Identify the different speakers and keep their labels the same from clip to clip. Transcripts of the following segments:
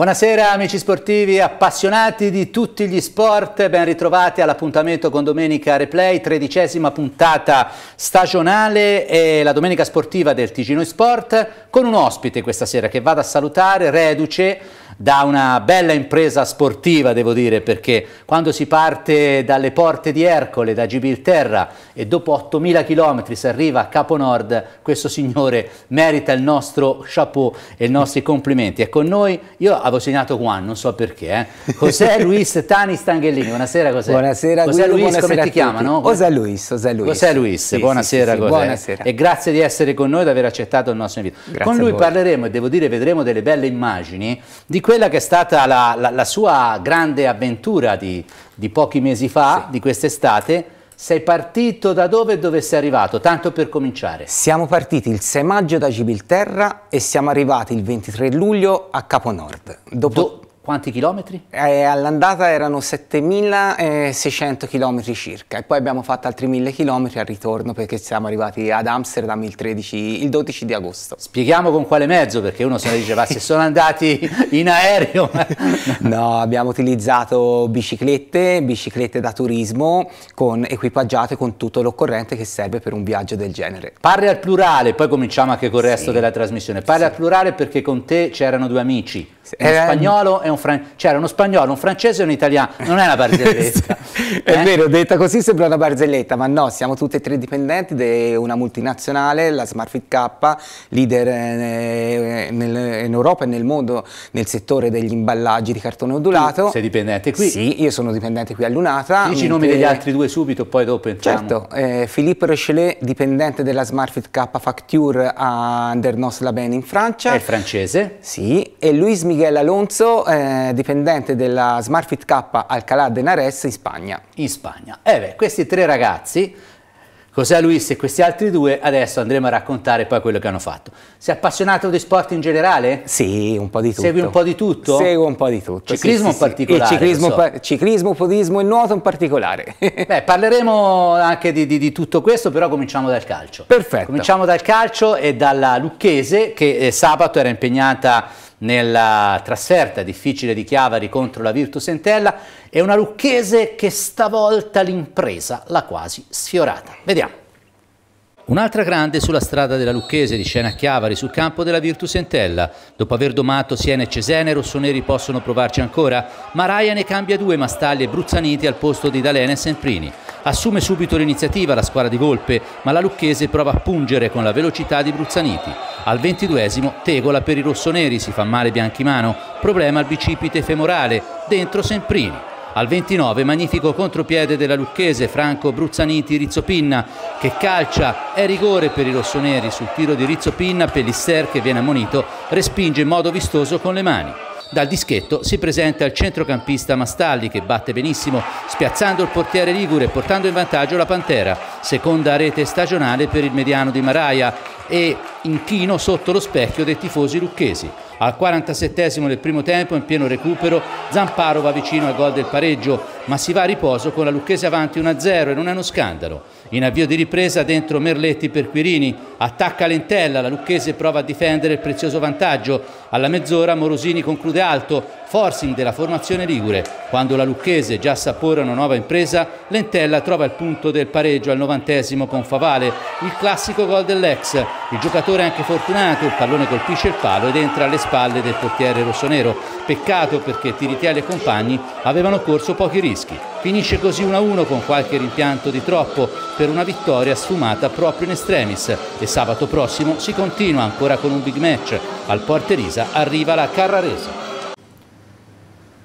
Speaker 1: Buonasera amici sportivi, appassionati di tutti gli sport, ben ritrovati all'appuntamento con Domenica Replay, tredicesima puntata stagionale e la domenica sportiva del Ticino Sport con un ospite questa sera che vado a salutare, reduce da una bella impresa sportiva, devo dire, perché quando si parte dalle porte di Ercole, da Gibilterra, e dopo 8.000 km si arriva a Capo Nord, questo signore merita il nostro chapeau e i nostri complimenti. È con noi, io avevo segnato Juan, non so perché, eh. José Luis Tani Stanghellini, buonasera José. Buonasera José Guido, Luis, buonasera come ti chiamano? José Luis, José Luis. José Luis, sì, buonasera sì, sì, buonasera. E grazie di essere con noi, e di aver accettato il nostro invito. Grazie con lui parleremo e devo dire vedremo delle belle immagini di quella che è stata la, la, la sua grande avventura di, di pochi mesi fa, sì. di quest'estate, sei partito da dove e dove sei arrivato? Tanto per cominciare. Siamo partiti il 6 maggio da Gibilterra e siamo arrivati il 23
Speaker 2: luglio a Capo Nord. Dopo Do quanti chilometri? Eh, all'andata erano 7.600 chilometri circa e poi abbiamo fatto altri 1.000 chilometri al ritorno perché siamo arrivati ad Amsterdam il, 13, il 12 di agosto. Spieghiamo con quale mezzo perché uno se ne diceva se sono andati in aereo. no, abbiamo utilizzato biciclette, biciclette da turismo con, equipaggiate con tutto l'occorrente che serve per un viaggio del
Speaker 1: genere. Parli al plurale, poi cominciamo anche con il resto sì. della trasmissione. Parli sì. al plurale perché con te c'erano due amici, sì. un eh, spagnolo e un c'era uno spagnolo, un francese e un italiano, non è una barzelletta.
Speaker 2: è eh? vero, detta così sembra una barzelletta, ma no, siamo tutti e tre dipendenti di una multinazionale, la Smartfit K, leader eh, nel, in Europa e nel mondo nel settore degli imballaggi di cartone ondulato. Tu sei dipendente qui? Sì, io sono dipendente qui a Lunata. Dici mentre... i nomi degli altri
Speaker 1: due subito, poi dopo entriamo. Certo,
Speaker 2: eh, Philippe Rochelet, dipendente della Smartfit K Facture a Andernos-Laben in Francia. È
Speaker 1: francese?
Speaker 2: Sì, e Luis Miguel Alonso, eh, eh, dipendente della Smartfit K Alcalá de Henares
Speaker 1: in Spagna. In Spagna. Eh beh, questi tre ragazzi, José Luis e questi altri due, adesso andremo a raccontare poi quello che hanno fatto. Sei appassionato di sport in generale? Sì,
Speaker 2: un po' di tutto. Segui un po' di tutto? Seguo un po' di tutto. Ciclismo sì, sì, in particolare? Ciclismo, so. pa
Speaker 1: ciclismo, podismo e nuoto in particolare. Beh, parleremo anche di, di, di, tutto questo, però cominciamo dal calcio. Perfetto. Cominciamo dal calcio e dalla Lucchese che eh, sabato era impegnata nella trasferta difficile di Chiavari contro la Virtus Entella e una lucchese che stavolta l'impresa l'ha quasi sfiorata. Vediamo. Un'altra grande sulla strada della Lucchese di Scena a Chiavari sul campo della Virtus Entella. Dopo aver domato Siena e Cesena, i rossoneri possono provarci ancora, ma Ryan ne cambia due Mastalli e Bruzzaniti al posto di D'Alena e Semprini. Assume subito l'iniziativa la squadra di Volpe, ma la Lucchese prova a pungere con la velocità di Bruzzaniti. Al ventiduesimo tegola per i rossoneri, si fa male Bianchimano, problema al bicipite femorale, dentro Semprini. Al 29 magnifico contropiede della Lucchese Franco Bruzzaniti Rizzopinna che calcia, è rigore per i rossoneri sul tiro di Rizzopinna, Pellisser che viene ammonito respinge in modo vistoso con le mani. Dal dischetto si presenta il centrocampista Mastalli che batte benissimo, spiazzando il portiere Ligure e portando in vantaggio la Pantera. Seconda rete stagionale per il mediano di Maraia e inchino sotto lo specchio dei tifosi lucchesi. Al 47 del primo tempo, in pieno recupero, Zamparo va vicino al gol del pareggio, ma si va a riposo con la Lucchese avanti 1-0 e non è uno scandalo. In avvio di ripresa dentro Merletti per Quirini, attacca Lentella, la Lucchese prova a difendere il prezioso vantaggio. Alla mezz'ora Morosini conclude alto, forcing della formazione Ligure. Quando la Lucchese già s'appora una nuova impresa, Lentella trova il punto del pareggio al novantesimo con Favale, il classico gol dell'ex. Il giocatore è anche fortunato, il pallone colpisce il palo ed entra alle spalle del portiere rossonero. Peccato perché Tiritelli e compagni avevano corso pochi rischi. Finisce così 1-1 con qualche rimpianto di troppo per una vittoria sfumata proprio in extremis. e sabato prossimo si continua ancora con un big match. Al Porterisa arriva la Carrarese.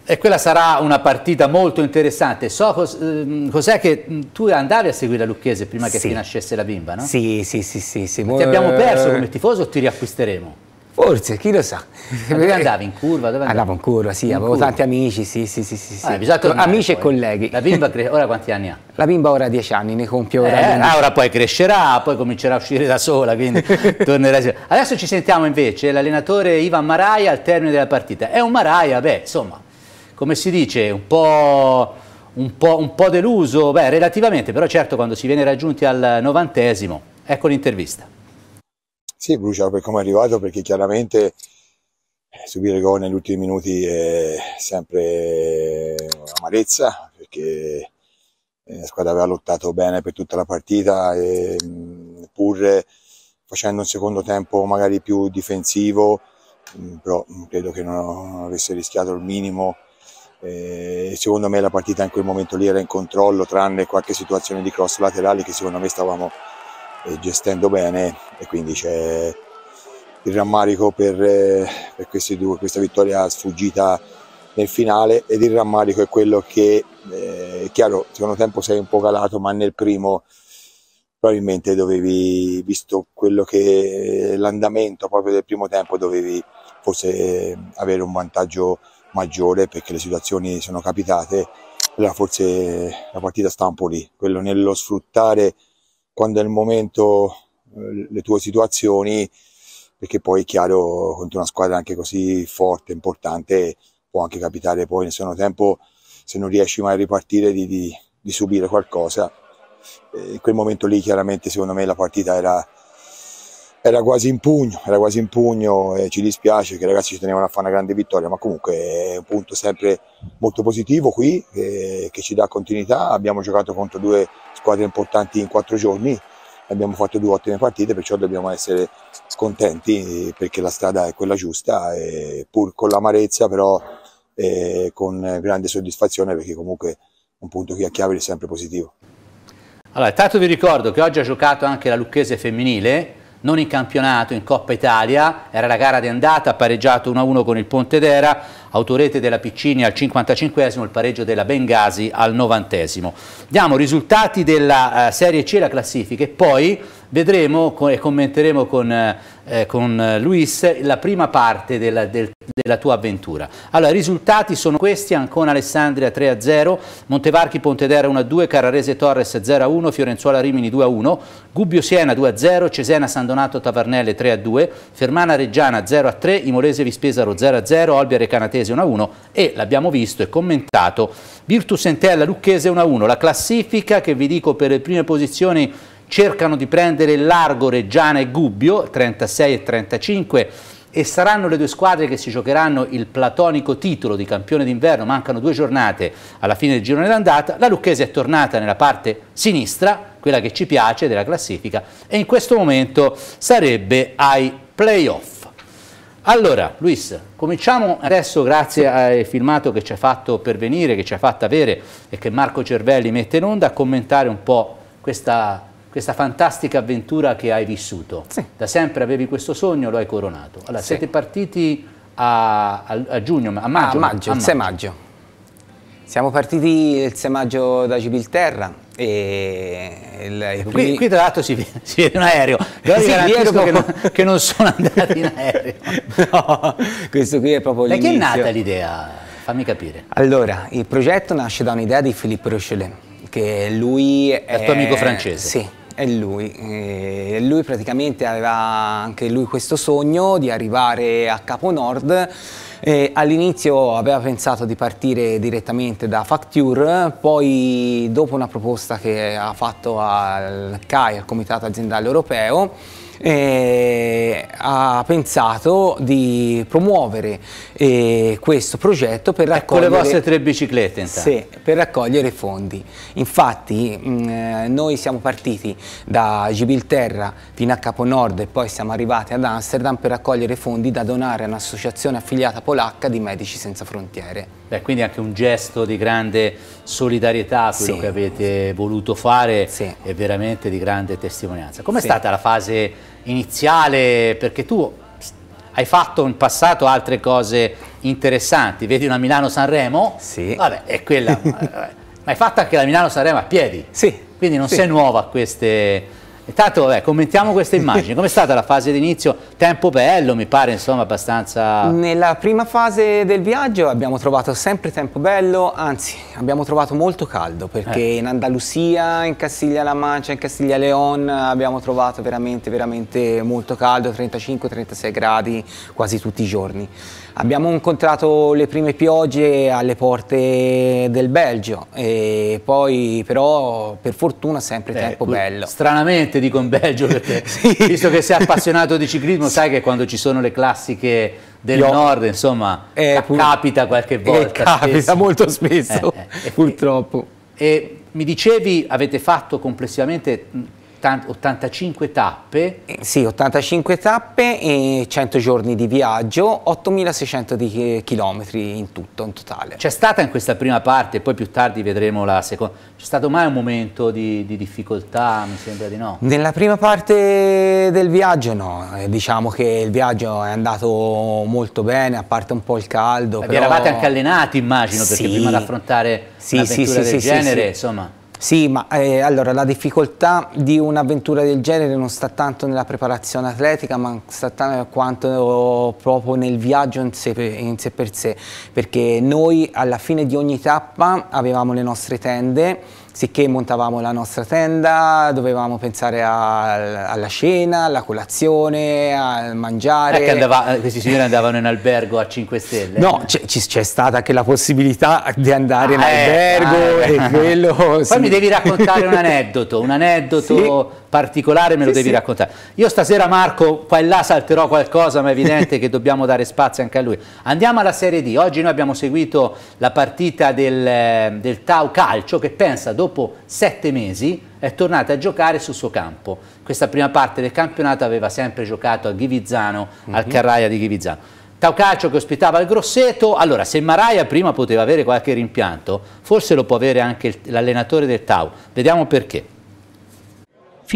Speaker 1: E quella sarà una partita molto interessante. So cos ehm, cos'è che tu andavi a seguire la Lucchese prima che sì. ti nascesse la bimba, no? Sì, sì, sì, sì. sì. ti abbiamo perso eh, come tifoso o ti riacquisteremo? Forse, chi lo sa. Ma
Speaker 2: dove andavi? In curva? Dove andavi? Andavo in curva, sì, in avevo curva. tanti amici, sì, sì, sì, sì, sì. Ah, tornare, Amici poi. e colleghi.
Speaker 1: La bimba ora quanti anni ha? La bimba ora ha dieci anni, ne compie ora. Eh, ah, ora poi crescerà, poi comincerà a uscire da sola, quindi tornerà. Adesso ci sentiamo invece l'allenatore Ivan Maraia al termine della partita. È un Maraia, beh, insomma, come si dice, un po', un po', un po deluso, beh relativamente, però certo quando si viene raggiunti al novantesimo, ecco l'intervista.
Speaker 3: Sì, brucia per come è arrivato perché chiaramente eh, subire gol negli ultimi minuti è eh, sempre un'amarezza, perché eh, la squadra aveva lottato bene per tutta la partita e, pur facendo un secondo tempo magari più difensivo però credo che non avesse rischiato il minimo eh, secondo me la partita in quel momento lì era in controllo, tranne qualche situazione di cross laterali che secondo me stavamo eh, gestendo bene e quindi c'è il rammarico per, eh, per due, questa vittoria sfuggita nel finale ed il rammarico è quello che, eh, è chiaro, secondo tempo sei un po' calato, ma nel primo probabilmente dovevi, visto quello che eh, l'andamento proprio del primo tempo, dovevi forse eh, avere un vantaggio maggiore perché le situazioni sono capitate allora forse la partita sta un po' lì quello nello sfruttare quando è il momento eh, le tue situazioni perché poi è chiaro contro una squadra anche così forte importante può anche capitare poi nel secondo tempo se non riesci mai a ripartire di, di, di subire qualcosa in quel momento lì chiaramente secondo me la partita era era quasi in pugno, era quasi in pugno e ci dispiace che i ragazzi ci tenevano a fare una grande vittoria, ma comunque è un punto sempre molto positivo qui eh, che ci dà continuità. Abbiamo giocato contro due squadre importanti in quattro giorni, abbiamo fatto due ottime partite, perciò dobbiamo essere scontenti perché la strada è quella giusta, pur con l'amarezza però eh, con grande soddisfazione perché comunque un punto qui a chiave è sempre positivo.
Speaker 1: Allora, intanto vi ricordo che oggi ha giocato anche la Lucchese femminile, non in campionato, in Coppa Italia, era la gara di andata, pareggiato 1-1 con il Pontedera, autorete della Piccini al 55esimo, il pareggio della Bengasi al 90esimo. Diamo risultati della eh, Serie C, la classifica e poi Vedremo e commenteremo con, eh, con Luis la prima parte della, del, della, tua avventura. Allora, i risultati sono questi, Ancona Alessandria 3-0, Montevarchi Pontedera 1-2, Carrarese Torres 0-1, Fiorenzuola Rimini 2-1, Gubbio Siena 2-0, Cesena San Donato Tavernelle 3-2, Fermana Reggiana 0-3, Imolese Vispesaro 0-0, Olbia Recanatese 1-1 e l'abbiamo visto e commentato Virtus Entella Lucchese 1-1, la classifica che vi dico per le prime posizioni cercano di prendere il largo Reggiana e Gubbio, 36 e 35, e saranno le due squadre che si giocheranno il platonico titolo di campione d'inverno, mancano due giornate alla fine del girone d'andata, la Lucchese è tornata nella parte sinistra, quella che ci piace della classifica, e in questo momento sarebbe ai playoff. Allora, Luis, cominciamo adesso grazie al filmato che ci ha fatto pervenire, che ci ha fatto avere e che Marco Cervelli mette in onda, a commentare un po' questa questa fantastica avventura che hai vissuto. Sì. Da sempre avevi questo sogno, lo hai coronato. Allora, sì. siete partiti a, a, a, giugno, a maggio? Ah, maggio, a maggio, 6 maggio. Siamo partiti il 6
Speaker 2: maggio da Gibilterra e il, qui, primi... qui,
Speaker 1: tra l'altro si, si, vede un aereo, però sì, dopo... che, non, che non sono andati in aereo.
Speaker 2: no, questo qui è proprio l'inizio. Da chi è nata l'idea? Fammi capire. Allora, il progetto nasce da un'idea di Philippe Rochelet, che lui è... Il tuo amico francese. Sì, è lui, e eh, lui praticamente aveva anche lui questo sogno di arrivare a Capo Nord all'inizio aveva pensato di partire direttamente da Facture, poi dopo una proposta che ha fatto al CAI, al Comitato Aziendale Europeo, eh, ha pensato di promuovere eh, questo progetto per raccogliere... Ecco le vostre tre
Speaker 1: biciclette intanto. Sì,
Speaker 2: per raccogliere fondi. Infatti mh, mm, eh, noi siamo partiti da Gibilterra fino a Caponord e poi siamo arrivati ad Amsterdam per raccogliere fondi da donare a un'associazione affiliata polacca di Medici Senza Frontiere.
Speaker 1: Beh, quindi anche un gesto di grande solidarietà quello sì. che avete voluto fare sì. e veramente di grande testimonianza. Com'è sì. stata la fase iniziale, perché tu hai fatto in passato altre cose interessanti, vedi una Milano-Sanremo? Sì. Vabbè, è quella. ma hai fatto anche la Milano-Sanremo a piedi? Sì. Quindi non sì. sei nuova a queste Intanto vabbè, commentiamo questa immagine, com'è stata la fase d'inizio? Tempo bello mi pare insomma abbastanza...
Speaker 2: Nella prima fase del viaggio abbiamo trovato sempre tempo bello, anzi abbiamo trovato molto caldo perché eh. in Andalusia, in Castiglia-La Mancia, in Castiglia-Leon abbiamo trovato veramente veramente molto caldo, 35-36 gradi quasi tutti i giorni. Abbiamo incontrato le prime piogge alle porte del Belgio,
Speaker 1: poi però per fortuna sempre Beh, tempo bello. Stranamente dico in Belgio perché sì. visto che sei appassionato di ciclismo sai che quando ci sono le classiche del Io, nord insomma eh, capita qualche eh, volta. Eh, capita spesso. molto spesso eh, eh purtroppo. E mi dicevi avete fatto complessivamente 80, 85
Speaker 2: tappe? Eh, sì, 85 tappe e 100 giorni di viaggio, 8.600
Speaker 1: eh, chilometri in tutto, in totale. C'è stata in questa prima parte, poi più tardi vedremo la seconda, c'è stato mai un momento di, di, difficoltà? Mi sembra di no.
Speaker 2: Nella prima parte del viaggio no, eh, diciamo che il viaggio è andato molto bene, a parte un po' il caldo. Ma però... eravate anche
Speaker 1: allenati immagino, perché sì. prima di affrontare sì, un'avventura sì, del genere, insomma...
Speaker 2: Sì, ma eh, allora la difficoltà di un'avventura del genere non sta tanto nella preparazione atletica, ma sta tanto quanto oh, proprio nel viaggio in sé, in sé per sé, perché noi alla fine di ogni tappa avevamo le nostre tende sicché montavamo la nostra tenda, dovevamo pensare a, alla cena, alla colazione, al mangiare. Perché andava, eh,
Speaker 1: questi signori andavano in albergo a 5 stelle?
Speaker 2: No, c'è, stata anche la possibilità di andare ah, in eh, albergo ah, eh. e quello... Poi sì. mi devi raccontare un aneddoto,
Speaker 1: un aneddoto... Sì particolare me lo sì, devi sì. raccontare. Io stasera Marco, qua e là salterò qualcosa, ma è evidente che dobbiamo dare spazio anche a lui. Andiamo alla Serie D. Oggi noi abbiamo seguito la partita del, eh, del Tau Calcio che pensa dopo sette mesi è tornata a giocare sul suo campo. Questa prima parte del campionato aveva sempre giocato a Ghivizzano, mm -hmm. al Carraia di Ghivizzano. Tau Calcio che ospitava il Grosseto, allora se Maraia prima poteva avere qualche rimpianto, forse lo può avere anche l'allenatore del Tau, vediamo perché.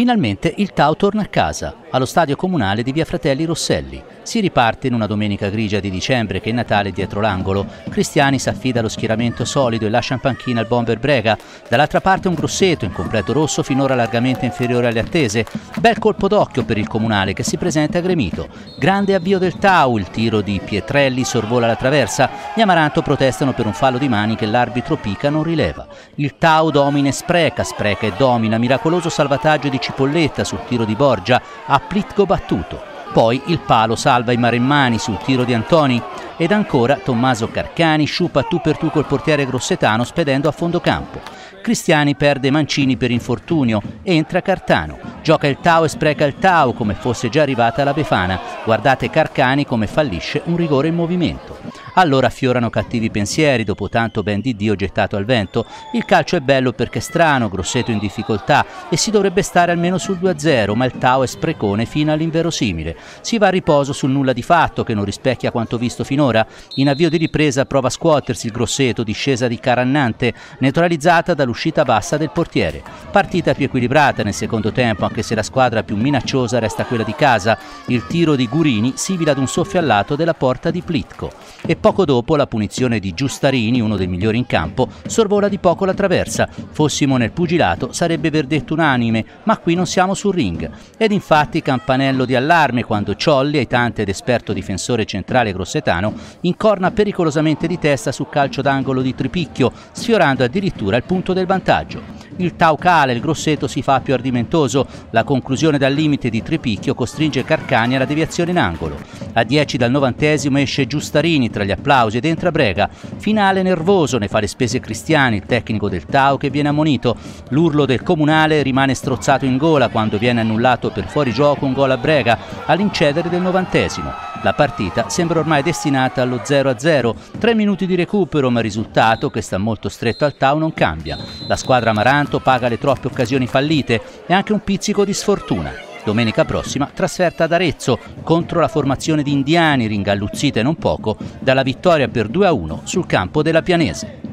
Speaker 1: Finalmente il Tau torna a casa, allo stadio comunale di Via Fratelli Rosselli. Si riparte in una domenica grigia di dicembre che è Natale dietro l'angolo. Cristiani si affida allo schieramento solido e lascia in panchina il bomber Brega. Dall'altra parte un grosseto in completo rosso finora largamente inferiore alle attese. Bel colpo d'occhio per il comunale che si presenta gremito. Grande avvio del Tau, il tiro di Pietrelli sorvola la traversa. Gli Amaranto protestano per un fallo di mani che l'arbitro Pica non rileva. Il Tau domina e spreca, spreca e domina, miracoloso salvataggio di Cipolletta sul tiro di Borgia a Plitgo battuto. Poi il palo salva i Maremmani sul tiro di Antoni ed ancora Tommaso Carcani sciupa tu per tu col portiere grossetano spedendo a fondo campo. Cristiani perde Mancini per infortunio, entra Cartano, gioca il Tau e spreca il Tau come fosse già arrivata la Befana. Guardate Carcani come fallisce un rigore in movimento allora fiorano cattivi pensieri dopo tanto ben di Dio gettato al vento. Il calcio è bello perché è strano, Grosseto in difficoltà e si dovrebbe stare almeno sul 2-0, ma il Tao è sprecone fino all'inverosimile. Si va a riposo sul nulla di fatto che non rispecchia quanto visto finora. In avvio di ripresa prova a scuotersi il Grosseto, discesa di Carannante, neutralizzata dall'uscita bassa del portiere. Partita più equilibrata nel secondo tempo, anche se la squadra più minacciosa resta quella di casa. Il tiro di Gurini sibila ad un soffio al lato della porta di Plitko. E poi Poco dopo la punizione di Giustarini, uno dei migliori in campo, sorvola di poco la traversa. Fossimo nel pugilato sarebbe verdetto unanime, ma qui non siamo sul ring. Ed infatti campanello di allarme quando Ciolli, aitante ed esperto difensore centrale grossetano, incorna pericolosamente di testa sul calcio d'angolo di Tripicchio, sfiorando addirittura il punto del vantaggio. Il Taucale, il grosseto, si fa più ardimentoso. La conclusione dal limite di Tripicchio costringe Carcani alla deviazione in angolo. A 10 dal novantesimo esce Giustarini tra gli applausi ed entra Brega. Finale nervoso, ne fa le spese Cristiani, il tecnico del Tau che viene ammonito. L'urlo del comunale rimane strozzato in gola quando viene annullato per fuori gioco un gol a Brega all'incedere del novantesimo. La partita sembra ormai destinata allo 0-0, tre minuti di recupero ma il risultato, che sta molto stretto al Tau, non cambia. La squadra Amaranto paga le troppe occasioni fallite e anche un pizzico di sfortuna. Domenica prossima trasferta ad Arezzo contro la formazione di indiani ringalluzzite non poco dalla vittoria per 2-1 sul campo della Pianese.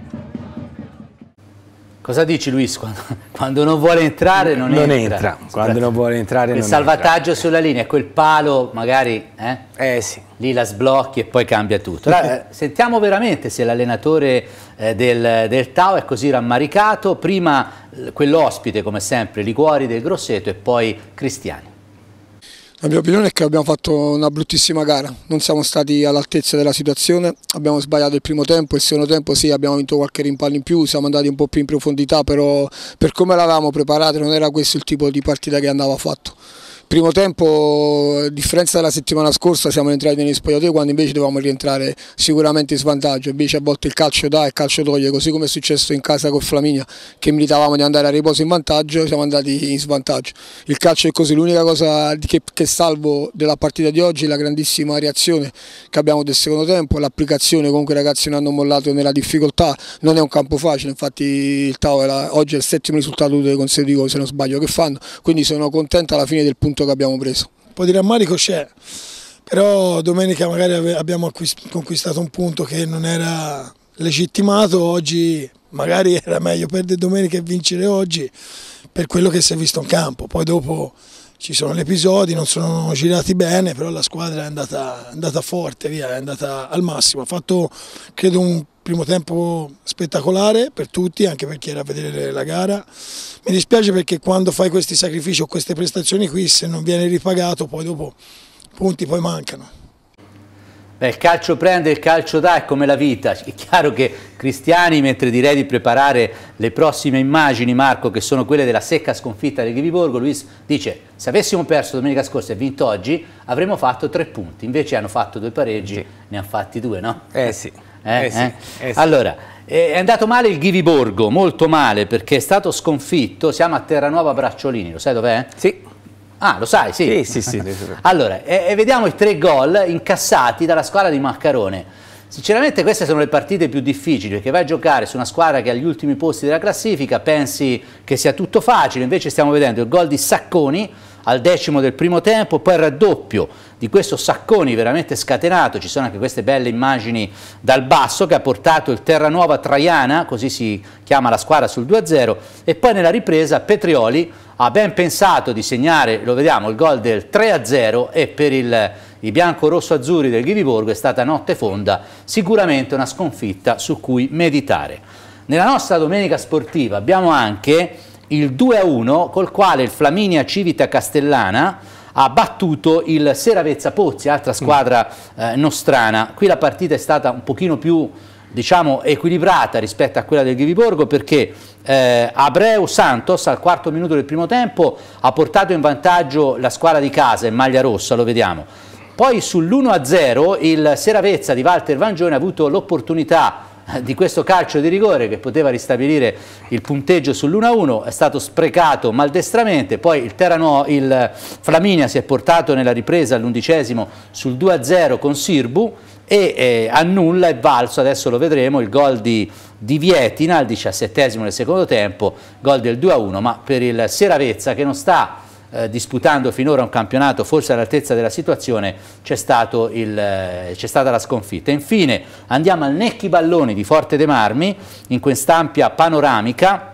Speaker 1: Cosa dici Luis? Quando, quando, non vuole entrare non, non entra. entra. Quando non vuole entrare Il non salvataggio sulla linea, quel palo magari eh? Eh sì. lì la sblocchi e poi cambia tutto. Allora, eh, sentiamo veramente se l'allenatore eh, del, del Tau è così rammaricato. Prima eh, quell'ospite come sempre, Liguori del Grosseto e poi Cristiani.
Speaker 3: La mia opinione è che abbiamo fatto una bruttissima gara, non siamo stati all'altezza della situazione, abbiamo sbagliato il primo tempo, il secondo tempo sì abbiamo vinto qualche rimpallo in più, siamo andati un po' più in profondità, però per come l'avevamo preparato non era questo il tipo di partita che andava fatto. Primo tempo, a eh, differenza della settimana scorsa, siamo entrati negli spogliatoi quando invece dovevamo rientrare sicuramente in svantaggio. Invece a volte il calcio dà e il calcio toglie, così come è successo in casa con Flaminia, che militavamo di andare a riposo in vantaggio, siamo andati in svantaggio. Il calcio è così l'unica cosa che, che salvo della partita di oggi, è la grandissima reazione che abbiamo del secondo tempo, l'applicazione, comunque i ragazzi non hanno mollato nella difficoltà, non è un campo facile, infatti il Tavola oggi è il settimo risultato consecutivo, se non sbaglio, che fanno, quindi sono contento alla fine del punto punto che abbiamo preso. Un po' di rammarico c'è, però domenica magari abbiamo conquistato un punto che non era legittimato, oggi magari era meglio perdere domenica e vincere oggi per quello che si è visto in campo, poi dopo ci sono gli episodi, non sono girati bene, però la squadra è andata, è andata forte, via, è andata al massimo. Ha fatto credo un primo tempo spettacolare per tutti, anche per chi era a vedere la gara. Mi dispiace perché quando fai questi sacrifici o queste prestazioni qui, se non viene ripagato, poi dopo punti poi mancano.
Speaker 1: Beh, il calcio prende, il calcio dà, è come la vita. È chiaro che Cristiani, mentre direi di preparare le prossime immagini, Marco, che sono quelle della secca sconfitta del Ghiviborgo, Luis dice, se avessimo perso domenica scorsa e vinto oggi, avremmo fatto tre punti. Invece hanno fatto due pareggi, sì. ne hanno fatti due, no? Eh sì. Eh, eh, eh? sì, eh. sì. Allora, eh, è andato male il Ghiviborgo, molto male, perché è stato sconfitto. Siamo a Terranova Bracciolini, lo sai dov'è? Sì. Ah, lo sai, sì. Sì, sì, sì. allora, e, e vediamo i tre gol incassati dalla squadra di Maccarone. Sinceramente queste sono le partite più difficili perché vai a giocare su una squadra che ha gli ultimi posti della classifica, pensi che sia tutto facile, invece stiamo vedendo il gol di Sacconi al decimo del primo tempo, poi il raddoppio di questo Sacconi veramente scatenato, ci sono anche queste belle immagini dal basso che ha portato il Terranuova Traiana, così si chiama la squadra sul 2-0, e poi nella ripresa Petrioli ha ben pensato di segnare, lo vediamo, il gol del 3-0 e per il, i bianco-rosso-azzurri del Ghiviborgo è stata notte fonda, sicuramente una sconfitta su cui meditare. Nella nostra domenica sportiva abbiamo anche il 2-1 a col quale il Flaminia Civita Castellana ha battuto il Seravezza Pozzi, altra mm. squadra eh, nostrana. Qui la partita è stata un pochino più diciamo, equilibrata rispetto a quella del Ghiviborgo perché eh, Abreu Santos al quarto minuto del primo tempo ha portato in vantaggio la squadra di casa in maglia rossa, lo vediamo. Poi sull'1-0 il Seravezza di Walter Vangione ha avuto l'opportunità di questo calcio di rigore che poteva ristabilire il punteggio sull'1-1, è stato sprecato maldestramente, poi il, Terano, il Flaminia si è portato nella ripresa all'undicesimo sul 2-0 con Sirbu e eh, annulla è valso, adesso lo vedremo, il gol di, di Vietina al diciassettesimo del secondo tempo, gol del 2-1, ma per il Seravezza che non sta eh, disputando finora un campionato forse all'altezza della situazione c'è eh, stata la sconfitta. Infine andiamo al Necchi Balloni di Forte De Marmi in quest'ampia panoramica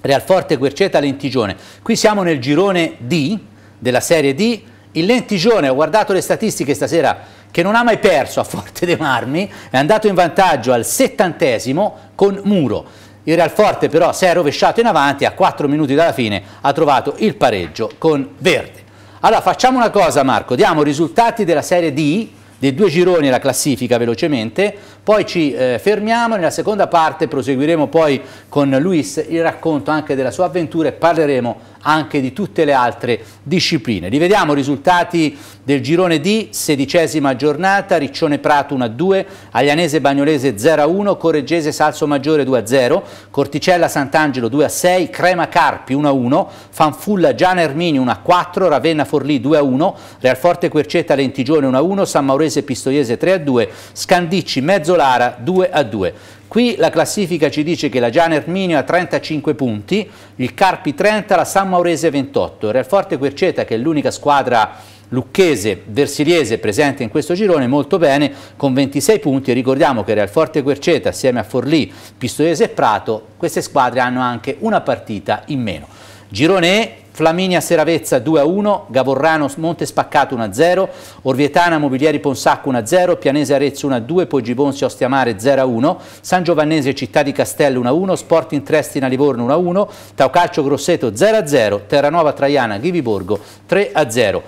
Speaker 1: Real Forte Querceta, Lentigione. Qui siamo nel girone D della Serie D. Il Lentigione, ho guardato le statistiche stasera, che non ha mai perso a Forte De Marmi, è andato in vantaggio al settantesimo con Muro. Il Real Forte però si è rovesciato in avanti a 4 minuti dalla fine ha trovato il pareggio con Verde. Allora facciamo una cosa Marco, diamo i risultati della Serie D dei due gironi la classifica velocemente, poi ci eh, fermiamo, nella seconda parte proseguiremo poi con Luis il racconto anche della sua avventura e parleremo anche di tutte le altre discipline. Rivediamo i risultati del girone D, sedicesima giornata, Riccione Prato 1-2, Aglianese Bagnolese 0-1, Correggese Salso Maggiore 2-0, Corticella Sant'Angelo 2-6, Crema Carpi 1-1, Fanfulla Giana Erminio 1-4, Ravenna Forlì 2-1, Realforte Quercetta Lentigione 1-1, San Maurese Pistoiese 3-2, Scandicci Mezzo Mezzolara 2 a 2. Qui la classifica ci dice che la Gian Erminio ha 35 punti, il Carpi 30, la San Maurese 28. Real Forte Querceta, che è l'unica squadra lucchese, versiliese presente in questo girone, molto bene, con 26 punti. Ricordiamo che Real Forte Querceta, assieme a Forlì, Pistoiese e Prato, queste squadre hanno anche una partita in meno. Girone E, Flaminia Seravezza 2-1, Gavorrano Monte Spaccato 1-0, Orvietana Mobilieri Ponsacco 1-0, Pianese Arezzo 1-2, Poggibonsi Ostiamare 0-1, San Giovannese Città di Castello 1-1, Sporting Trestina Livorno 1-1, Taucalcio Grosseto 0-0, Terranova Traiana Ghiviborgo 3-0.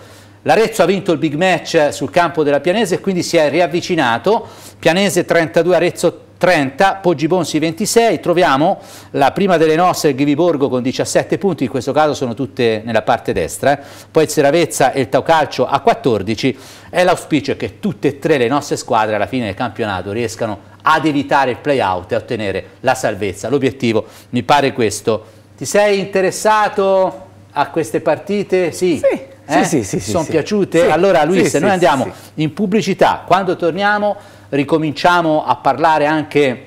Speaker 1: L'Arezzo ha vinto il big match sul campo della Pianese e quindi si è riavvicinato. Pianese 32, Arezzo 32. 30, Poggi Bonsi 26, troviamo la prima delle nostre Ghiviborgo con 17 punti, in questo caso sono tutte nella parte destra, eh. poi il Seravezza e il Tau Calcio a 14, è l'auspicio che tutte e tre le nostre squadre alla fine del campionato riescano ad evitare il play-out e a ottenere la salvezza. L'obiettivo mi pare questo. Ti sei interessato a queste partite? Sì. sì. Eh? Sì, sì, sì. Sono sì, piaciute? Sì. Allora Luis, sì, noi andiamo in pubblicità, quando torniamo ricominciamo a parlare anche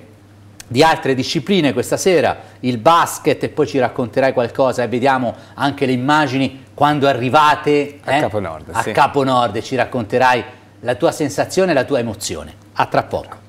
Speaker 1: di altre discipline questa sera, il basket e poi ci racconterai qualcosa e vediamo anche le immagini quando arrivate a, eh? Capo, Nord, a Capo Nord e ci racconterai la tua sensazione e la tua emozione. A tra poco.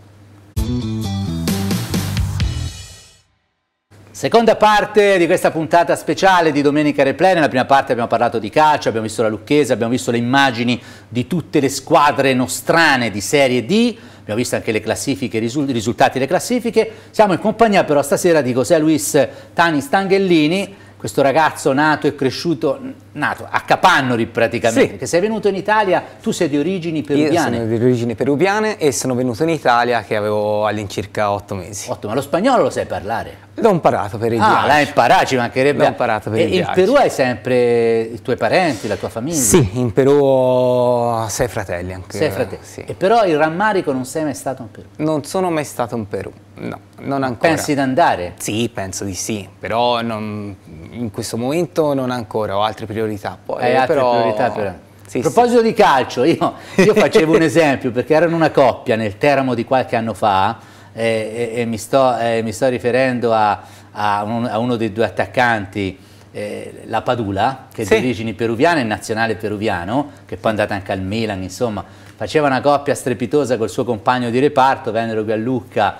Speaker 1: Seconda parte di questa puntata speciale di Domenica Replay, nella prima parte abbiamo parlato di calcio, abbiamo visto la Lucchese, abbiamo visto le immagini di tutte le squadre nostrane di Serie D, abbiamo visto anche le classifiche, i risultati delle classifiche, siamo in compagnia però stasera di José Luis Tani Stanghellini, questo ragazzo nato e cresciuto nato a Capannori praticamente, sì. che sei venuto in Italia, tu sei di origini peruviane. Io sono di origini peruviane e sono venuto in Italia che avevo all'incirca otto mesi. Otto, ma lo spagnolo lo sai parlare?
Speaker 2: L'ho imparato per il ah, viaggio. Ah, l'hai
Speaker 1: imparato, ci mancherebbe. L'ho imparato per e il viaggio. in Perù hai sempre i tuoi parenti, la tua famiglia? Sì,
Speaker 2: in Perù ho sei fratelli anche. Sei fratelli.
Speaker 1: Sì. E però il rammarico non sei mai stato in Perù?
Speaker 2: Non sono mai stato in Perù, no, non ancora. Pensi di andare? Sì, penso di sì, però
Speaker 1: non, in questo momento non ancora, ho altre priorità priorità. Poi, Hai altre però... priorità però. Sì, A proposito sì. di calcio, io, io facevo un esempio perché erano una coppia nel Teramo di qualche anno fa eh, e, e mi, sto, eh, mi, sto, riferendo a, a, un, a, uno dei due attaccanti, eh, la Padula, che è di origini peruviane, nazionale peruviano, che poi è andata anche al Milan, insomma, faceva una coppia strepitosa col suo compagno di reparto, vennero qui a Lucca,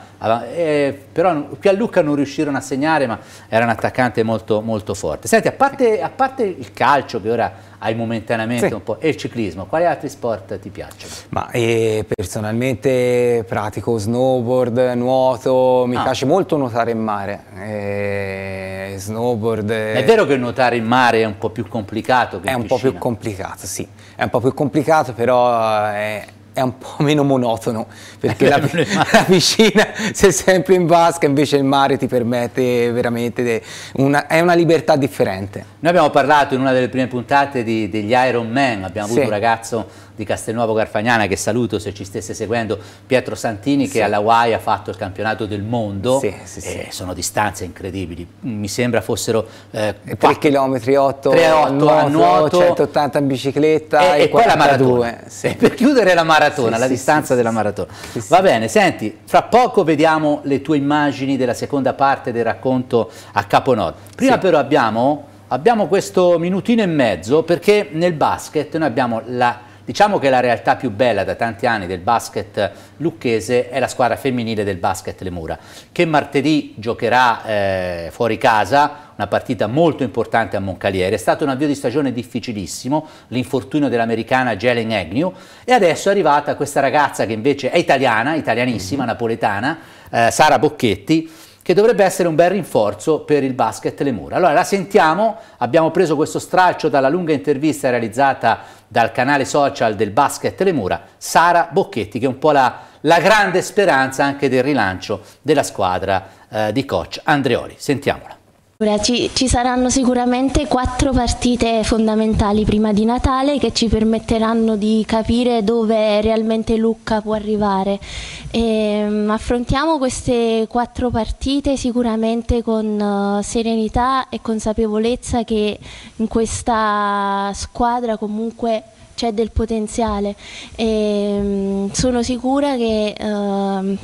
Speaker 1: eh, però qui a Lucca non riuscirono a segnare, ma era un attaccante molto, molto forte. Senti, a parte, a parte il calcio che ora hai momentaneamente sì. un po', e il ciclismo, quali altri sport ti piacciono?
Speaker 2: Ma eh, personalmente pratico snowboard, nuoto, mi ah. piace molto nuotare in mare, eh, snowboard... Eh, è vero che nuotare in mare è un po' più complicato che È un piscina. po' più complicato, sì è un po' più complicato, però è, eh, è un po' meno monotono, perché la, la, piscina sei sempre in vasca, invece il mare ti permette veramente, de, una, è una libertà differente.
Speaker 1: Noi abbiamo parlato in una delle prime puntate di, degli Iron Man, abbiamo avuto un ragazzo di Castelnuovo Garfagnana, che saluto se ci stesse seguendo, Pietro Santini sì. che alla Hawaii ha fatto il campionato del mondo, sì, sì, eh, sono distanze incredibili, mi sembra fossero eh, 3 km 8, 3, 8 nuoto, a nuoto,
Speaker 2: 180 in bicicletta e, eh, e, e poi la maratona,
Speaker 1: e per chiudere la maratona, la distanza della maratona. Va bene, senti, fra poco vediamo le tue immagini della seconda parte del racconto a Caponord. Prima però abbiamo abbiamo questo minutino e mezzo perché nel basket noi abbiamo la Diciamo che la realtà più bella da tanti anni del basket lucchese è la squadra femminile del basket Lemura, che martedì giocherà eh, fuori casa una partita molto importante a Moncaliere. È stato un avvio di stagione difficilissimo, l'infortunio dell'americana Jelen Agnew e adesso è arrivata questa ragazza che invece è italiana, italianissima, mm-hmm. napoletana, eh, Sara Bocchetti, che dovrebbe essere un bel rinforzo per il basket Le Mura. Allora la sentiamo, abbiamo preso questo stralcio dalla lunga intervista realizzata dal canale social del basket Le Mura, Sara Bocchetti, che è un po' la, la grande speranza anche del rilancio della squadra eh, di coach Andreoli. Sentiamola.
Speaker 4: Ci, ci, saranno sicuramente quattro partite fondamentali prima di Natale che ci permetteranno di capire dove realmente Lucca può arrivare. E, ehm, affrontiamo queste quattro partite sicuramente con uh, serenità e consapevolezza che in questa squadra comunque c'è del potenziale. E, ehm, sono sicura che... Uh,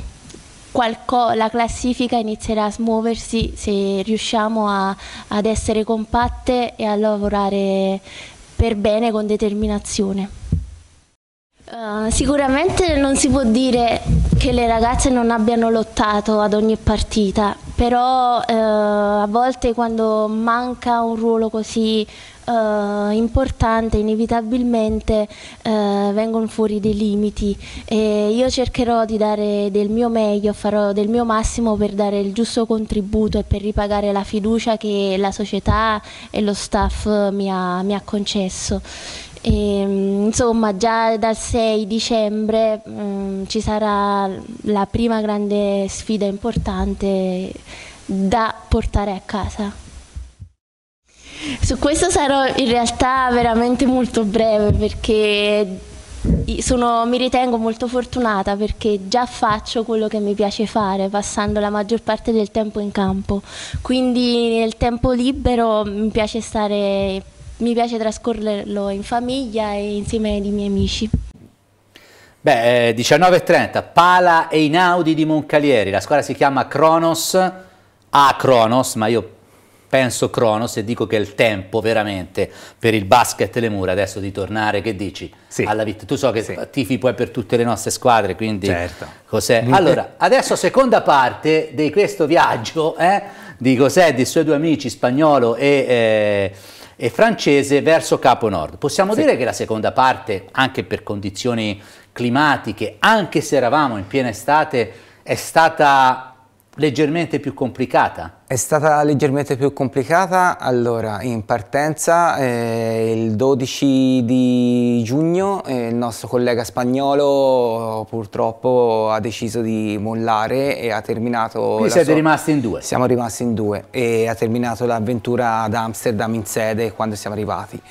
Speaker 4: qualco, la classifica inizierà a smuoversi se riusciamo a, ad essere compatte e a lavorare per bene con determinazione. Uh, sicuramente non si può dire che le ragazze non abbiano lottato ad ogni partita, però uh, a volte quando manca un ruolo così eh, importante, inevitabilmente eh, vengono fuori dei limiti e io cercherò di dare del mio meglio, farò del mio massimo per dare il giusto contributo e per ripagare la fiducia che la società e lo staff eh, mi ha, mi ha concesso. E, mm, insomma, già dal 6 dicembre mh, mm, ci sarà la prima grande sfida importante da portare a casa. Su questo sarò in realtà veramente molto breve perché sono, mi ritengo molto fortunata perché già faccio quello che mi piace fare, passando la maggior parte del tempo in campo. Quindi nel tempo libero mi piace, stare, mi piace trascorrerlo in famiglia e insieme ai miei amici.
Speaker 1: Beh, 19.30, eh, Pala e Inaudi di Moncalieri, la squadra si chiama Kronos, a Kronos, ma io penso Cronos e dico che è il tempo veramente per il basket e le mura adesso di tornare, che dici? Sì. Alla vita. Tu so che sì. tifi poi per tutte le nostre squadre, quindi certo. cos'è? Allora, adesso seconda parte di questo viaggio eh, di José, di suoi due amici, spagnolo e... Eh, e francese verso Capo Nord. Possiamo sì. dire che la seconda parte, anche per condizioni climatiche, anche se eravamo in piena estate, è stata leggermente più complicata?
Speaker 2: È stata leggermente più complicata, allora in partenza eh, il 12 di giugno eh, il nostro collega spagnolo eh, purtroppo ha deciso di mollare e ha terminato... Quindi siete sua... rimasti in due? Siamo rimasti in due e ha terminato l'avventura ad Amsterdam in sede quando siamo arrivati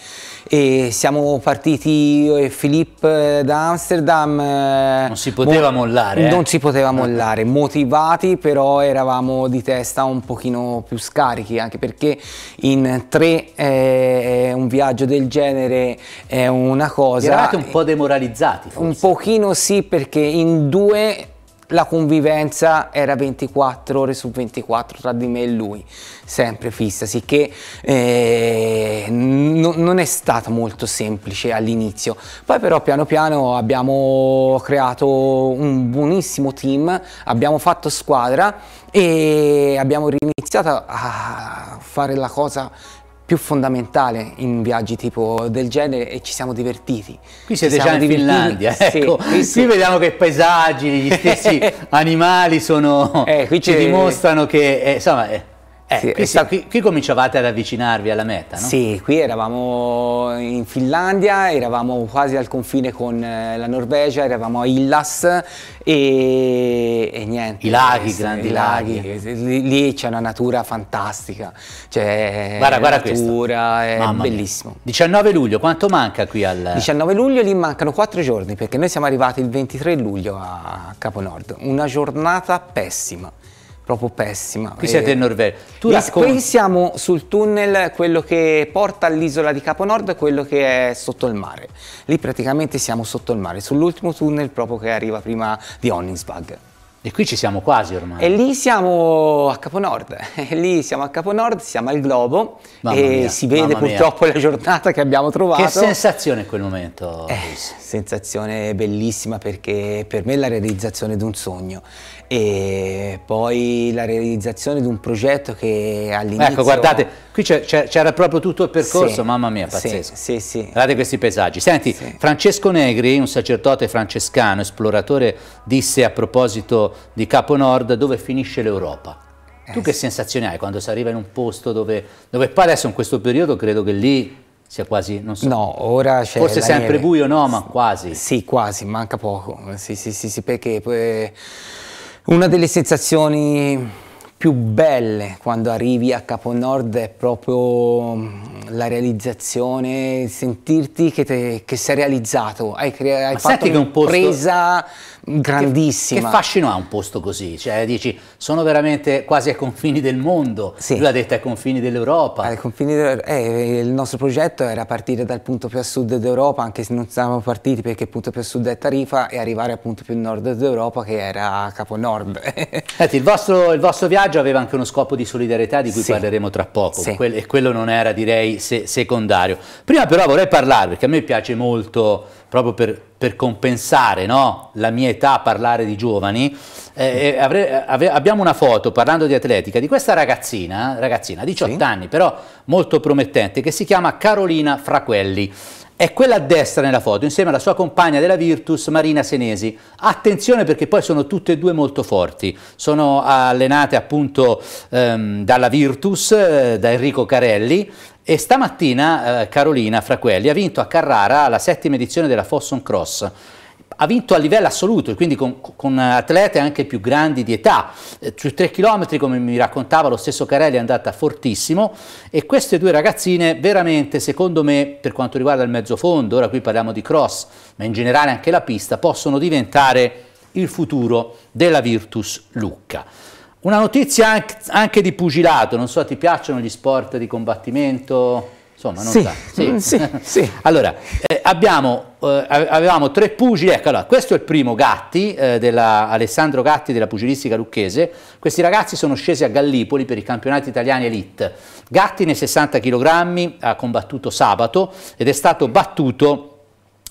Speaker 2: e siamo partiti io eh, e Filippo eh, da Amsterdam. Eh, non si poteva mollare. Eh? Non si poteva mollare, motivati però eravamo di testa un pochino più scarichi, anche perché in tre eh, un viaggio del genere è una cosa... Eravate un po' demoralizzati forse. Un pochino sì perché in due la convivenza era 24 ore su 24 tra di me e lui, sempre fissa, sicché eh, no, non è stato molto semplice all'inizio. Poi però piano piano abbiamo creato un buonissimo team, abbiamo fatto squadra e abbiamo riniziato a fare la cosa più fondamentale in viaggi tipo del genere e ci siamo divertiti.
Speaker 1: Qui siete ci già in Finlandia, ecco. Sì, sì. Qui vediamo che paesaggi, gli stessi animali sono, eh, ci, ci dimostrano che eh, insomma, eh, eh, sì, qui, eh, sì. qui, qui, cominciavate ad avvicinarvi alla meta, no? Sì, qui eravamo in Finlandia, eravamo
Speaker 2: quasi al confine con eh, la Norvegia, eravamo a Illas e, e niente. I laghi, sì, grandi i laghi. laghi. Lì, lì c'è una natura fantastica,
Speaker 1: cioè guarda, guarda natura, questo. è Mamma bellissimo. Mia. 19 luglio, quanto manca qui al... 19
Speaker 2: luglio lì mancano 4 giorni perché noi siamo arrivati il 23 luglio a Capo Nord. una giornata pessima proprio pessima. Qui siete eh, in Norvegia. Tu qui siamo sul tunnel, quello che porta all'isola di Capo Nord, quello che è sotto il mare. Lì praticamente siamo sotto il mare, sull'ultimo tunnel proprio che arriva prima di Honningsbag. E qui ci siamo quasi ormai. E lì siamo a Caponord, e lì siamo a Caponord, siamo al globo mamma e mia, si vede purtroppo mia. la giornata che abbiamo trovato. Che
Speaker 1: sensazione quel momento?
Speaker 2: Eh, sensazione bellissima perché per me è la realizzazione di un sogno e poi la realizzazione di un progetto che ecco, all'inizio... Ecco guardate,
Speaker 1: Qui c'era proprio tutto il percorso, sì, mamma mia, pazzesco. Sì, sì, Guardate questi paesaggi. Senti, Francesco Negri, un sacerdote francescano, esploratore, disse a proposito di Capo Nord, dove finisce l'Europa? Eh, tu che sensazione hai quando si arriva in un posto dove, dove poi adesso in questo periodo credo che lì sia quasi, non so. No, ora Forse sempre neve. buio, no, ma quasi. Sì, quasi, manca poco. Sì, sì, sì, perché eh,
Speaker 2: una delle sensazioni più belle quando arrivi a Caponord è proprio mm, la realizzazione, sentirti che, te, che sei
Speaker 1: realizzato, hai, crea- hai fatto un'impresa posto grandissima. Che, che, fascino ha un posto così? Cioè, dici, sono veramente quasi ai confini del mondo, sì. lui ha detto ai confini dell'Europa. Ai confini dell'Europa, eh, il nostro progetto era partire dal punto più a sud d'Europa, anche se non
Speaker 2: siamo partiti perché il punto più a sud è Tarifa, e arrivare al punto più a nord d'Europa che era a Capo
Speaker 1: Nord. Senti, il vostro, il vostro, viaggio aveva anche uno scopo di solidarietà di cui sì. parleremo tra poco, sì. e quello non era direi se secondario. Prima però vorrei parlarvi, perché a me piace molto proprio per, per compensare no? la mia età a parlare di giovani, eh, eh avre, ave, abbiamo una foto parlando di atletica di questa ragazzina, ragazzina 18 sì. anni però molto promettente, che si chiama Carolina Fraquelli è quella a destra nella foto, insieme alla sua compagna della Virtus, Marina Senesi. Attenzione perché poi sono tutte e due molto forti, sono allenate appunto ehm, dalla Virtus, eh, da Enrico Carelli, e stamattina eh, Carolina Fraquelli ha vinto a Carrara la settima edizione della Fosson Cross ha vinto a livello assoluto, quindi con, con atlete anche più grandi di età. Eh, sui 3 km, come mi raccontava lo stesso Carelli, è andata fortissimo e queste due ragazzine veramente, secondo me, per quanto riguarda il mezzo fondo, ora qui parliamo di cross, ma in generale anche la pista, possono diventare il futuro della Virtus Lucca. Una notizia anche di pugilato, non so, ti piacciono gli sport di combattimento? Insomma, non sì, sa. Sì. Mm. Sì, sì. allora, eh, abbiamo, eh, avevamo tre pugili, ecco, allora, questo è il primo Gatti, eh, della, Alessandro Gatti della pugilistica lucchese, questi ragazzi sono scesi a Gallipoli per i campionati italiani elite, Gatti nei 60 kg ha combattuto sabato ed è stato battuto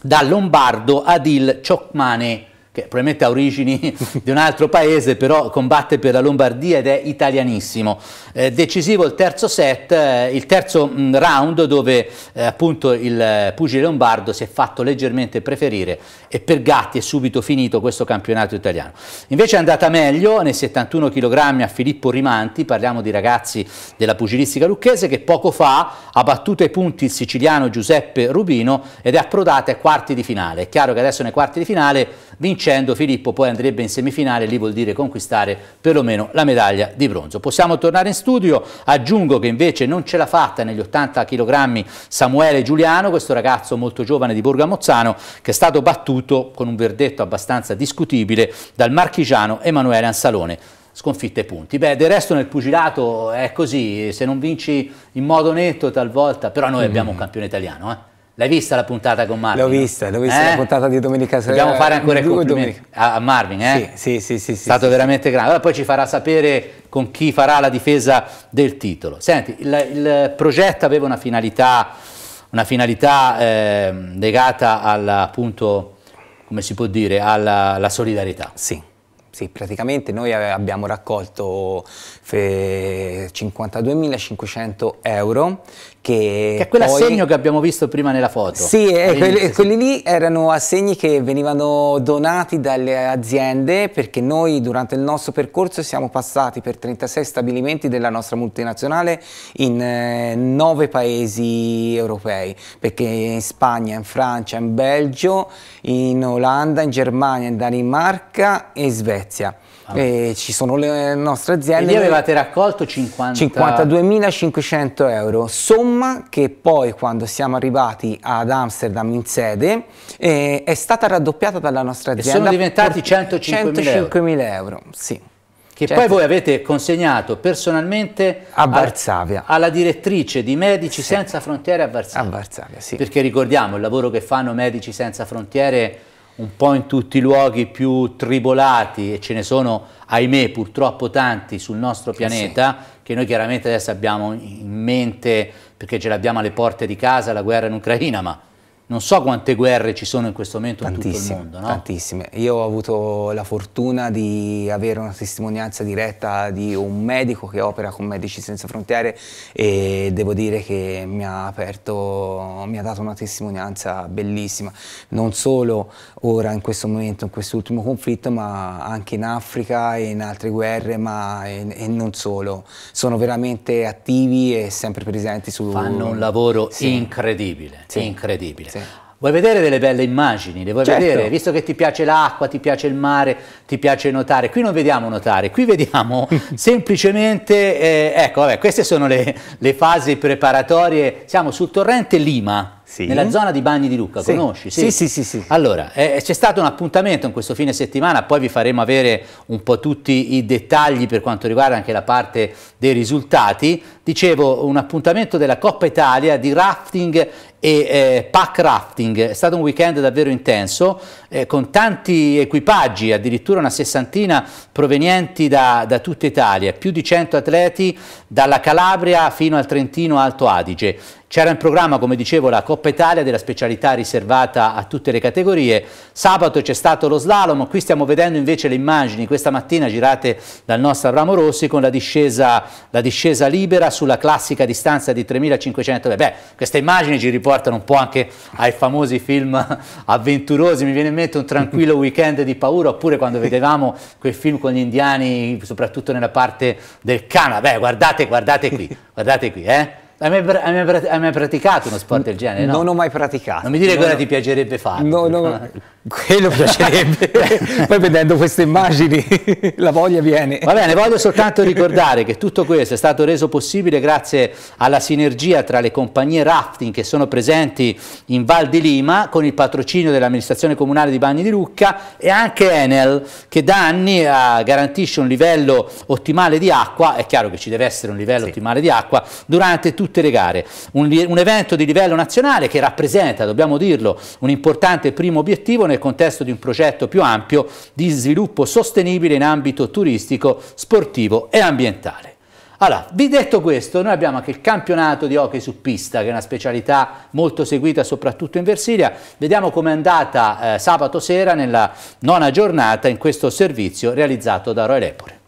Speaker 1: da Lombardo Adil Ciocmane che probabilmente ha origini di un altro paese, però combatte per la Lombardia ed è italianissimo. Eh, decisivo il terzo set, eh, il terzo mm, round dove eh, appunto il eh, pugile lombardo si è fatto leggermente preferire e per Gatti è subito finito questo campionato italiano. Invece è andata meglio nei 71 kg a Filippo Rimanti, parliamo di ragazzi della pugilistica lucchese che poco fa ha battuto ai punti il siciliano Giuseppe Rubino ed è approdata ai quarti di finale. È chiaro che adesso nei quarti di finale vincendo Filippo poi andrebbe in semifinale, lì vuol dire conquistare perlomeno la medaglia di bronzo. Possiamo tornare in studio, aggiungo che invece non ce l'ha fatta negli 80 kg Samuele Giuliano, questo ragazzo molto giovane di Borgamozzano, che è stato battuto battuto con un verdetto abbastanza discutibile dal marchigiano Emanuele Ansalone sconfitte e punti. Beh, del resto nel pugilato è così, se non vinci in modo netto talvolta, però noi mm. abbiamo un campione italiano, eh. L'hai vista la puntata con Marvin? L'ho vista, l'ho vista eh? la puntata di domenica sera. Dobbiamo fare ancora il complimenti a, a Marvin, eh? Sì, sì, sì. sì è stato sì, veramente sì. grande. Allora poi ci farà sapere con chi farà la difesa del titolo. Senti, il, il progetto aveva una finalità, una finalità eh, legata al, appunto come si può dire, alla, alla solidarietà. Sì. Sì, praticamente
Speaker 2: noi abbiamo raccolto 52.500
Speaker 1: eh, euro che, che è quell'assegno poi... che abbiamo visto prima nella foto. Sì, quelli, sì. quelli
Speaker 2: lì erano assegni che venivano donati dalle aziende perché noi durante il nostro percorso siamo passati per 36 stabilimenti della nostra multinazionale in eh, 9 paesi europei, perché in Spagna, in Francia, in Belgio, in Olanda, in Germania, in Danimarca e in Svezia. E eh, ci sono le nostre aziende. E lì avevate
Speaker 1: raccolto 50...
Speaker 2: 52.500 euro, somma che poi quando siamo arrivati ad Amsterdam in sede
Speaker 1: eh, è stata raddoppiata dalla nostra azienda. E sono diventati 105.000
Speaker 2: euro. euro.
Speaker 1: Sì. Che certo. poi voi avete consegnato personalmente a Varsavia. alla direttrice di Medici sì. Senza Frontiere a Varsavia. A Varsavia, sì. Perché ricordiamo il lavoro che fanno Medici Senza Frontiere un po' in tutti i luoghi più tribolati e ce ne sono, ahimè, purtroppo tanti sul nostro eh pianeta, sì. che noi chiaramente adesso abbiamo in mente, perché ce l'abbiamo alle porte di casa, la guerra in Ucraina, ma non so quante guerre ci sono in questo momento tantissime, in tutto il mondo. No?
Speaker 2: Tantissime. Io ho avuto la fortuna di avere una testimonianza diretta di un medico che opera con Medici Senza Frontiere e devo dire che mi ha aperto, mi ha dato una testimonianza bellissima. Non solo ora in questo momento, in quest'ultimo conflitto, ma anche in Africa e in altre guerre, ma in, e, non solo. Sono veramente attivi e sempre
Speaker 1: presenti su... Fanno un lavoro sì. incredibile, sì. incredibile. Sì. Vuoi vedere delle belle immagini, le vuoi certo. vedere, visto che ti piace l'acqua, ti piace il mare, ti piace notare. Qui non vediamo notare, qui vediamo semplicemente, eh, ecco, vabbè, queste sono le, le, fasi preparatorie. Siamo sul torrente Lima, sì. nella zona di Bagni di Lucca, sì. conosci? Sì, sì, sì. sì allora, eh, c'è stato un appuntamento in questo fine settimana, poi vi faremo avere un po' tutti i dettagli per quanto riguarda anche la parte dei risultati. Dicevo, un appuntamento della Coppa Italia di rafting e eh, pack rafting, è stato un weekend davvero intenso eh, con tanti equipaggi, addirittura una sessantina provenienti da, da tutta Italia, più di 100 atleti dalla Calabria fino al Trentino Alto Adige. C'era in programma, come dicevo, la Coppa Italia della specialità riservata a tutte le categorie. Sabato c'è stato lo slalom, qui stiamo vedendo invece le immagini questa mattina girate dal nostro Abramo Rossi con la discesa, la discesa libera sulla classica distanza di 3500. Beh, queste immagini ci riportano un po' anche ai famosi film avventurosi, mi viene in mente un tranquillo weekend di paura, oppure quando vedevamo quei film con gli indiani, soprattutto nella parte del Canada. Beh, guardate guardate, guardate qui, guardate qui, eh? Hai mai, hai, mai, hai mai, praticato uno sport del genere? No? Non ho mai praticato. Non mi dire no, cosa no. ti piacerebbe fare. No, no, quello piacerebbe. Poi vedendo queste immagini la voglia viene. Va bene, voglio soltanto ricordare che tutto questo è stato reso possibile grazie alla sinergia tra le compagnie rafting che sono presenti in Val di Lima con il patrocinio dell'amministrazione comunale di Bagni di Lucca e anche Enel che da anni uh, garantisce un livello ottimale di acqua, è chiaro che ci deve essere un livello sì. ottimale di acqua, durante tutto tutte le gare. Un, un evento di livello nazionale che rappresenta, dobbiamo dirlo, un importante primo obiettivo nel contesto di un progetto più ampio di sviluppo sostenibile in ambito turistico, sportivo e ambientale. Allora, vi detto questo, noi abbiamo anche il campionato di hockey su pista, che è una specialità molto seguita soprattutto in Versilia. Vediamo com'è andata eh, sabato sera nella nona giornata in questo servizio realizzato da Roy Lepore.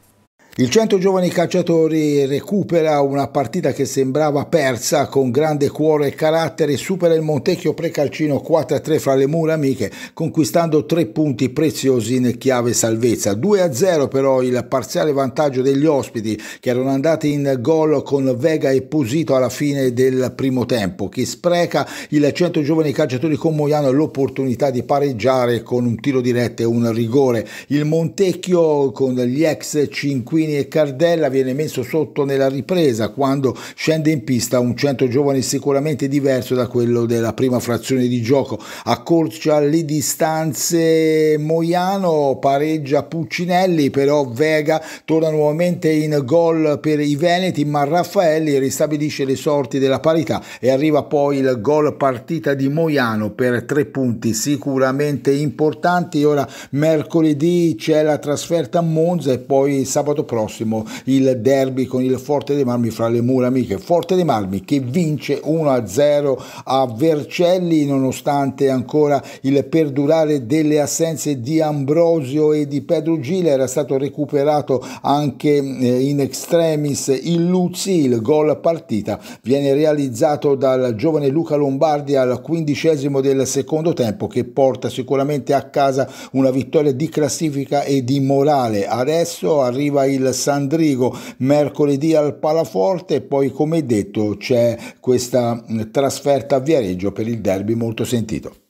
Speaker 5: Il 100 Giovani Calciatori recupera una partita che sembrava persa con grande cuore e carattere, supera il Montecchio Precalcino 4-3 fra le mura amiche, conquistando tre punti preziosi in chiave salvezza. 2-0 però il parziale vantaggio degli ospiti che erano andati in gol con Vega e Posito alla fine del primo tempo, che spreca il 100 Giovani Calciatori con Moiano l'opportunità di pareggiare con un tiro diretto e un rigore. Il Montecchio con gli ex cinquini Chiellini e Cardella viene messo sotto nella ripresa quando scende in pista un centro giovane sicuramente diverso da quello della prima frazione di gioco. Accorcia le distanze Moiano, pareggia Puccinelli, però Vega torna nuovamente in gol per i Veneti, ma Raffaelli ristabilisce le sorti della parità e arriva poi il gol partita di Moiano per tre punti sicuramente importanti. Ora mercoledì c'è la trasferta a Monza e poi sabato prossimo il derby con il Forte dei Marmi fra le mura amiche. Forte dei Marmi che vince 1-0 a Vercelli nonostante ancora il perdurare delle assenze di Ambrosio e di Pedro Gile era stato recuperato anche eh, in extremis il Luzzi, il gol partita viene realizzato dal giovane Luca Lombardi al quindicesimo del secondo tempo che porta sicuramente a casa una vittoria di classifica e di morale. Adesso arriva il il Sandrigo mercoledì al Palaforte e poi come detto c'è questa mm, trasferta a Viareggio per il derby molto sentito.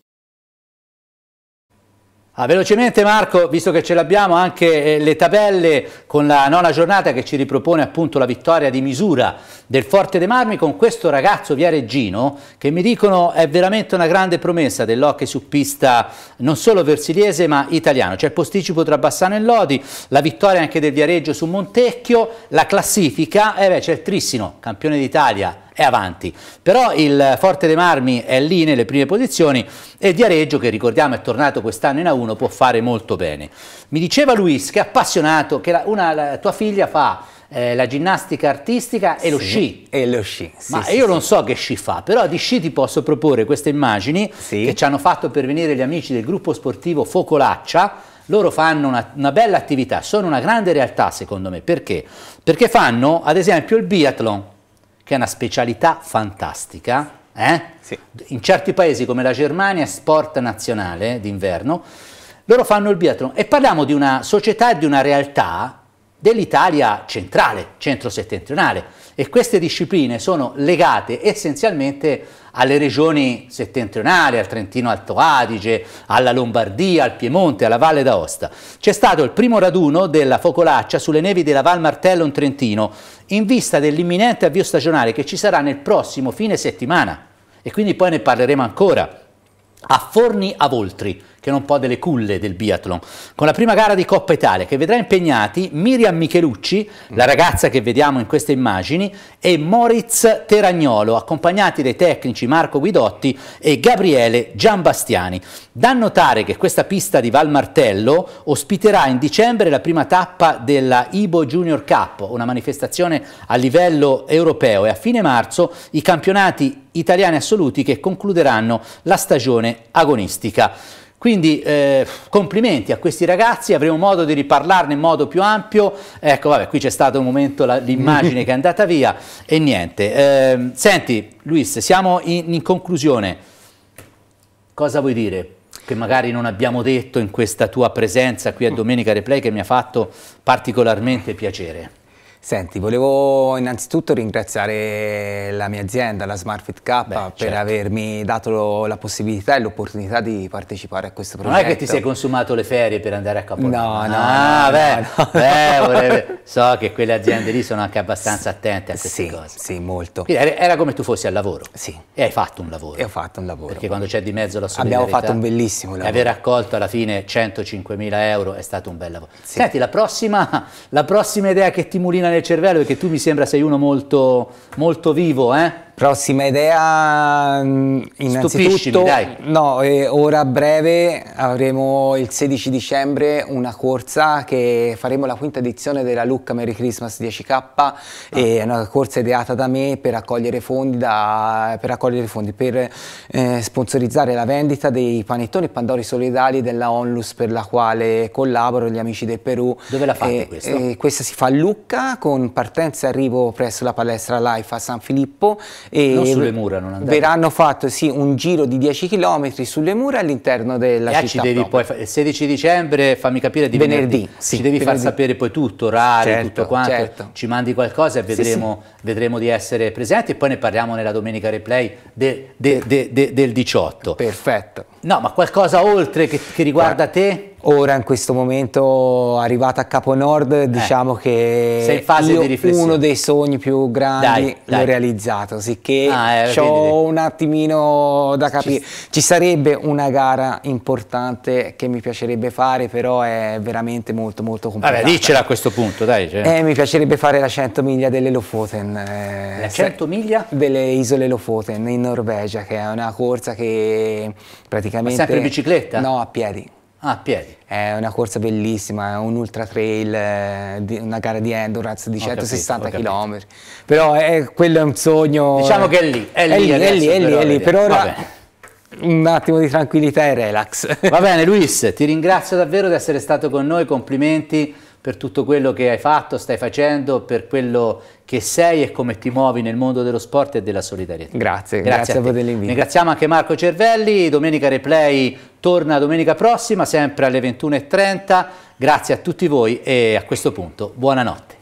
Speaker 1: Ah, velocemente Marco, visto che ce l'abbiamo, anche eh, le tabelle con la nona giornata che ci ripropone appunto la vittoria di misura del Forte dei Marmi con questo ragazzo Viareggino che mi dicono è veramente una grande promessa dell'hockey su pista non solo versiliese ma italiano. C'è il posticipo tra Bassano e Lodi, la vittoria anche del Viareggio su Montecchio, la classifica, e eh beh, c'è il Trissino, campione d'Italia è avanti. Però il Forte dei Marmi è lì nelle prime posizioni e Viareggio, che ricordiamo è tornato quest'anno in A1, può fare molto bene. Mi diceva Luis, che è appassionato, che la, una, la tua figlia fa eh, la ginnastica artistica e sì, lo sci. E lo sci. Sì, Ma sì, io non so che sci fa, però di sci ti posso proporre queste immagini che ci hanno fatto pervenire gli amici del gruppo sportivo Focolaccia. Loro fanno una, una bella attività, sono una grande realtà secondo me. Perché? Perché fanno ad esempio il biathlon che è una specialità fantastica. Eh? Sì. In certi paesi come la Germania è sport nazionale d'inverno. Loro fanno il biathlon e parliamo di una società e di una realtà dell'Italia centrale, centro-settentrionale e queste discipline sono legate essenzialmente alle regioni settentrionali, al Trentino Alto Adige, alla Lombardia, al Piemonte, alla Valle d'Aosta. C'è stato il primo raduno della focolaccia sulle nevi della Val Martello in Trentino in vista dell'imminente avvio stagionale che ci sarà nel prossimo fine settimana e quindi poi ne parleremo ancora a Forni a Voltri che non può delle culle del biathlon, con la prima gara di Coppa Italia che vedrà impegnati Miriam Michelucci, la ragazza che vediamo in queste immagini, e Moritz Teragnolo, accompagnati dai tecnici Marco Guidotti e Gabriele Giambastiani. Da notare che questa pista di Val Martello ospiterà in dicembre la prima tappa della Ibo Junior Cup, una manifestazione a livello europeo e a fine marzo i campionati italiani assoluti che concluderanno la stagione agonistica. Quindi eh, complimenti a questi ragazzi, avremo modo di riparlarne in modo più ampio. Ecco, vabbè, qui c'è stato un momento l'immagine che è andata via e niente. Eh, senti, Luis, siamo in, in conclusione. Cosa vuoi dire? Che magari non abbiamo detto in questa tua presenza qui a Domenica Replay che mi ha fatto particolarmente piacere. Senti, volevo
Speaker 2: innanzitutto ringraziare la mia azienda, la SmartFit K, Beh, per certo. avermi dato la possibilità e l'opportunità di partecipare
Speaker 1: a questo progetto. Non è che ti sei consumato le ferie per andare a Capodanno? No, no. Ah, no, beh, no, beh Vorrebbe... so che quelle aziende lì sono anche abbastanza attente a queste sì, cose. Sì, molto. Quindi era come tu fossi al lavoro. Sì. E hai fatto un lavoro. E ho fatto un lavoro. Perché quando c'è di mezzo la solidarietà... Abbiamo fatto un bellissimo lavoro. E aver accolto alla fine 105.000 euro è stato un bel lavoro. Sì. Senti, la prossima, la prossima idea che ti mulina nel cervello perché tu mi sembra sei uno molto, molto vivo, eh? Prossima idea, mm, innanzitutto, no, eh, ora a
Speaker 2: breve avremo il 16 dicembre una corsa che faremo la quinta edizione della Lucca Merry Christmas 10K, ah. è una corsa ideata da me per raccogliere fondi, da, per, raccogliere fondi, per eh, sponsorizzare la vendita dei panettoni e pandori solidali della Onlus per la quale collaboro gli amici del Perù. Dove la fate eh, questa? Eh, questa si fa a Lucca con partenza e arrivo presso la palestra Life a San Filippo
Speaker 1: e mura, non
Speaker 2: verranno fatto sì, un giro di 10 km sulle mura all'interno
Speaker 1: della e ah, città. Ci poi, il 16 dicembre, fammi capire, di venerdì, venerdì sì, ci devi venerdì. far sapere poi tutto, orari, certo, tutto quanto, certo. ci mandi qualcosa e vedremo, sì, vedremo, di essere presenti e poi ne parliamo nella domenica replay de, de, de, del 18. Perfetto. No, ma qualcosa
Speaker 2: oltre che, che riguarda Guarda. te? Ora in questo momento arrivata a Capo Nord eh, diciamo che uno dei sogni più grandi l'ho realizzato,
Speaker 1: sicché ah, eh, ho
Speaker 2: un attimino da capire. Ci... Ci... sarebbe una gara importante che mi piacerebbe fare, però è veramente molto molto complicata. Vabbè, dicela
Speaker 1: a questo punto, dai. Cioè. Eh, mi
Speaker 2: piacerebbe fare la 100 miglia delle Lofoten. Eh, 100 miglia? Delle isole Lofoten in Norvegia, che è una corsa che praticamente... Ma sempre in bicicletta? No, a piedi. Ah, a piedi. È una corsa bellissima, è un ultra trail, eh, una gara di endurance di 160 capito, km. Però è, quello è un sogno. Diciamo che è lì, è lì, è lì, è lì, è lì, è lì. Per ora
Speaker 1: un attimo di tranquillità e relax. Va bene Luis, ti ringrazio davvero di essere stato con noi, complimenti per tutto quello che hai fatto, stai facendo, per quello che sei e come ti muovi nel mondo dello sport e della solidarietà.
Speaker 2: Grazie, grazie, grazie a, voi dell'invito.
Speaker 1: Ringraziamo anche Marco Cervelli, Domenica Replay torna domenica prossima, sempre alle 21.30. Grazie a tutti voi e a questo punto buonanotte.